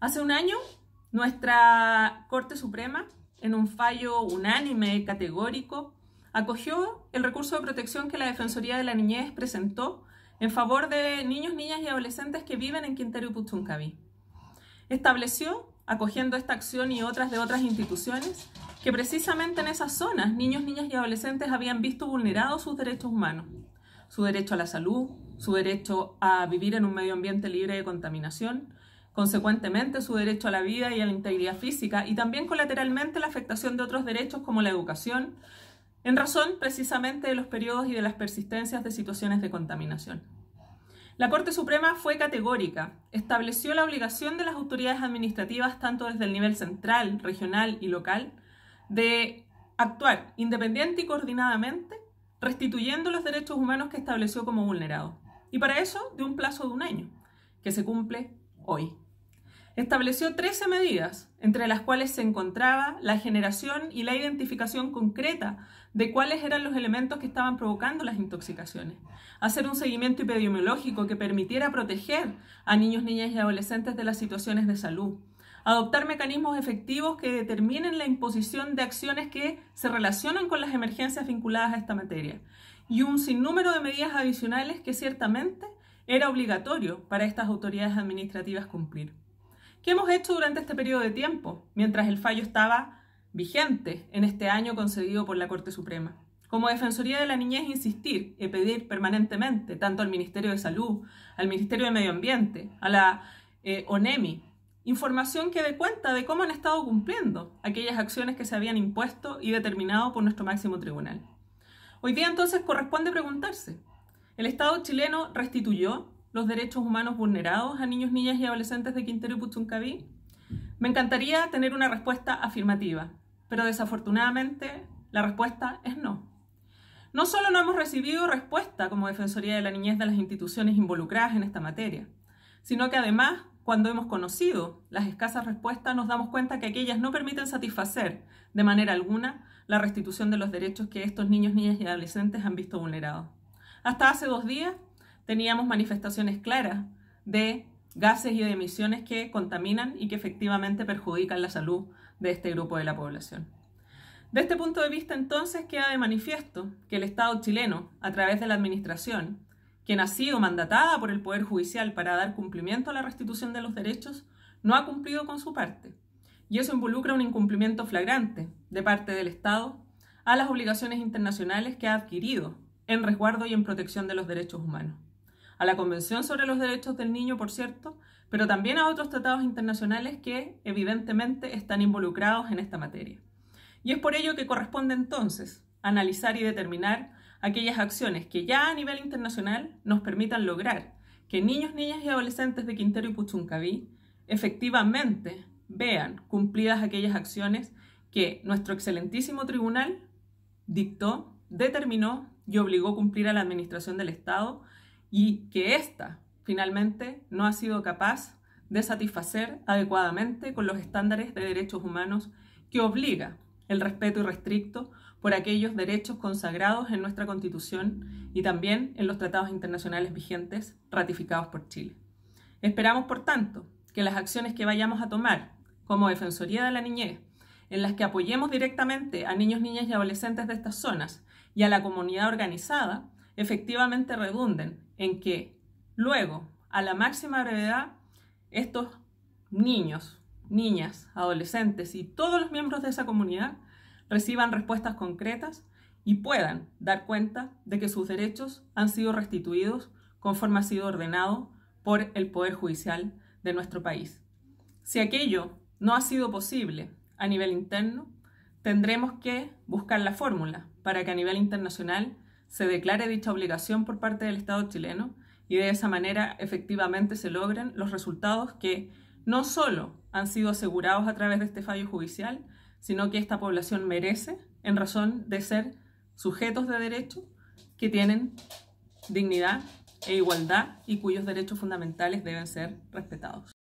Hace un año, nuestra Corte Suprema, en un fallo unánime, categórico, acogió el recurso de protección que la Defensoría de la Niñez presentó en favor de niños, niñas y adolescentes que viven en Quintero y Puchuncaví. Estableció, acogiendo esta acción y otras de otras instituciones, que precisamente en esas zonas niños, niñas y adolescentes habían visto vulnerados sus derechos humanos, su derecho a la salud, su derecho a vivir en un medio ambiente libre de contaminación, consecuentemente su derecho a la vida y a la integridad física, y también colateralmente la afectación de otros derechos como la educación, en razón precisamente de los periodos y de las persistencias de situaciones de contaminación. La Corte Suprema fue categórica, estableció la obligación de las autoridades administrativas, tanto desde el nivel central, regional y local, de actuar independiente y coordinadamente, restituyendo los derechos humanos que estableció como vulnerados. Y para eso, de un plazo de un año, que se cumple hoy estableció 13 medidas, entre las cuales se encontraba la generación y la identificación concreta de cuáles eran los elementos que estaban provocando las intoxicaciones, hacer un seguimiento epidemiológico que permitiera proteger a niños, niñas y adolescentes de las situaciones de salud, adoptar mecanismos efectivos que determinen la imposición de acciones que se relacionan con las emergencias vinculadas a esta materia, y un sinnúmero de medidas adicionales que ciertamente era obligatorio para estas autoridades administrativas cumplir. ¿Qué hemos hecho durante este periodo de tiempo, mientras el fallo estaba vigente en este año concedido por la Corte Suprema. Como Defensoría de la Niñez, insistir y pedir permanentemente, tanto al Ministerio de Salud, al Ministerio de Medio Ambiente, a la eh, ONEMI, información que dé cuenta de cómo han estado cumpliendo aquellas acciones que se habían impuesto y determinado por nuestro máximo tribunal. Hoy día entonces corresponde preguntarse, ¿el Estado chileno restituyó los derechos humanos vulnerados a niños, niñas y adolescentes de Quintero y Puchuncaví? Me encantaría tener una respuesta afirmativa, pero desafortunadamente la respuesta es no. No solo no hemos recibido respuesta como Defensoría de la Niñez de las instituciones involucradas en esta materia, sino que además, cuando hemos conocido las escasas respuestas, nos damos cuenta que aquellas no permiten satisfacer de manera alguna la restitución de los derechos que estos niños, niñas y adolescentes han visto vulnerados. Hasta hace dos días teníamos manifestaciones claras de gases y de emisiones que contaminan y que efectivamente perjudican la salud de este grupo de la población. De este punto de vista, entonces, queda de manifiesto que el Estado chileno, a través de la Administración, quien ha sido mandatada por el Poder Judicial para dar cumplimiento a la restitución de los derechos, no ha cumplido con su parte. Y eso involucra un incumplimiento flagrante de parte del Estado a las obligaciones internacionales que ha adquirido en resguardo y en protección de los derechos humanos a la Convención sobre los Derechos del Niño, por cierto, pero también a otros tratados internacionales que evidentemente están involucrados en esta materia. Y es por ello que corresponde entonces analizar y determinar aquellas acciones que ya a nivel internacional nos permitan lograr que niños, niñas y adolescentes de Quintero y Puchuncaví efectivamente vean cumplidas aquellas acciones que nuestro excelentísimo tribunal dictó, determinó y obligó a cumplir a la Administración del Estado y que ésta finalmente no ha sido capaz de satisfacer adecuadamente con los estándares de derechos humanos que obliga el respeto irrestricto por aquellos derechos consagrados en nuestra Constitución y también en los tratados internacionales vigentes ratificados por Chile. Esperamos, por tanto, que las acciones que vayamos a tomar como Defensoría de la Niñez, en las que apoyemos directamente a niños, niñas y adolescentes de estas zonas y a la comunidad organizada, efectivamente redunden en que luego, a la máxima brevedad, estos niños, niñas, adolescentes y todos los miembros de esa comunidad reciban respuestas concretas y puedan dar cuenta de que sus derechos han sido restituidos conforme ha sido ordenado por el Poder Judicial de nuestro país. Si aquello no ha sido posible a nivel interno, tendremos que buscar la fórmula para que a nivel internacional se declare dicha obligación por parte del Estado chileno y de esa manera efectivamente se logren los resultados que no solo han sido asegurados a través de este fallo judicial, sino que esta población merece en razón de ser sujetos de derecho que tienen dignidad e igualdad y cuyos derechos fundamentales deben ser respetados.